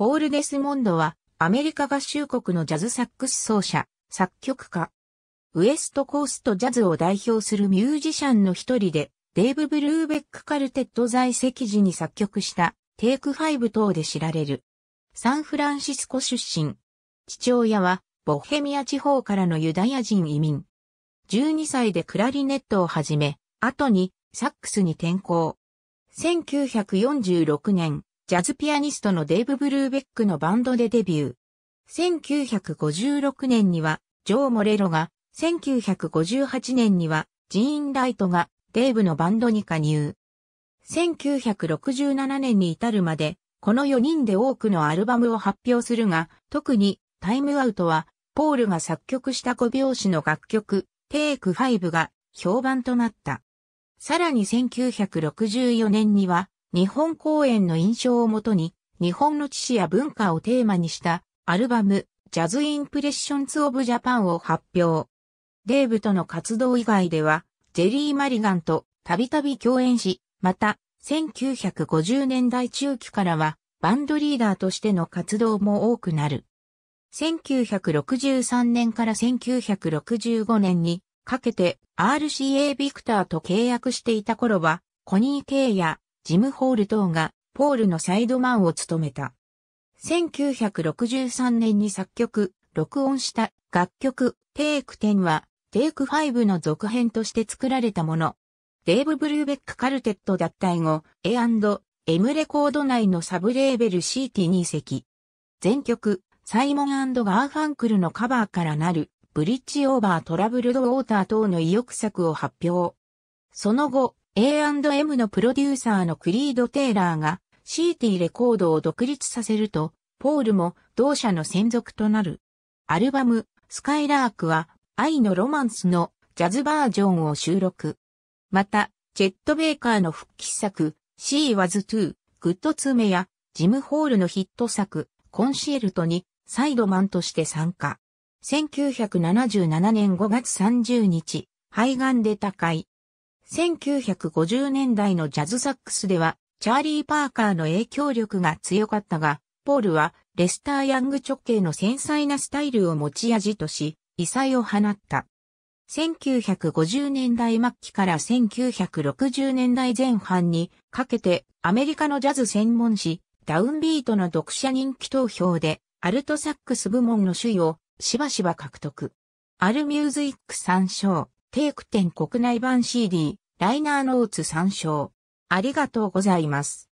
ポール・デスモンドは、アメリカ合衆国のジャズサックス奏者、作曲家。ウエストコーストジャズを代表するミュージシャンの一人で、デーブ・ブルーベック・カルテット在籍時に作曲したテイクファイブ等で知られる。サンフランシスコ出身。父親はボヘミア地方からのユダヤ人移民。12歳でクラリネットを始め、後にサックスに転向。1946年、ジャズピアニストのデイブ・ブルーベックのバンドでデビュー。1956年には、ジョー・モレロが、1958年には、ジーン・ライトが、デイブのバンドに加入。1967年に至るまで、この4人で多くのアルバムを発表するが、特に、タイムアウトは、ポールが作曲した5拍子の楽曲、テイク5が評判となった。さらに1964年には、日本公演の印象をもとに、日本の知識や文化をテーマにしたアルバム、ジャズ・インプレッションズ・オブ・ジャパンを発表。デーブとの活動以外では、ジェリー・マリガンとたびたび共演し、また、1950年代中期からは、バンドリーダーとしての活動も多くなる。1963年から1965年にかけて RCA ビクターと契約していた頃は、コニー・ケイやジム・ホール等が、ポールのサイドマンを務めた。1963年に作曲、録音した楽曲、テイク10は、テイク5の続編として作られたもの。デーブ・ブルーベック・カルテット脱退後、A&M レコード内のサブレーベル CT に移籍。全曲、サイモンガーファンクルのカバーからなる、ブリッジ・オーバー・トラブルド・ウォーター等の意欲作を発表。その後、A&M のプロデューサーのクリード・テイラーが CT レコードを独立させると、ポールも同社の専属となる。アルバム、スカイラークは愛のロマンスのジャズバージョンを収録。また、チェット・ベイカーの復帰作、シー・ワ w a ゥ t グッドツメや、ジム・ホールのヒット作、コンシエルトに、サイドマンとして参加。1977年5月30日、肺がんで高い。1950年代のジャズサックスでは、チャーリー・パーカーの影響力が強かったが、ポールはレスター・ヤング直系の繊細なスタイルを持ち味とし、異彩を放った。1950年代末期から1960年代前半にかけてアメリカのジャズ専門誌ダウンビートの読者人気投票でアルトサックス部門の首位をしばしば獲得。アルミューズイック参照、クテン国内版 CD、ライナーノーツ参照。ありがとうございます。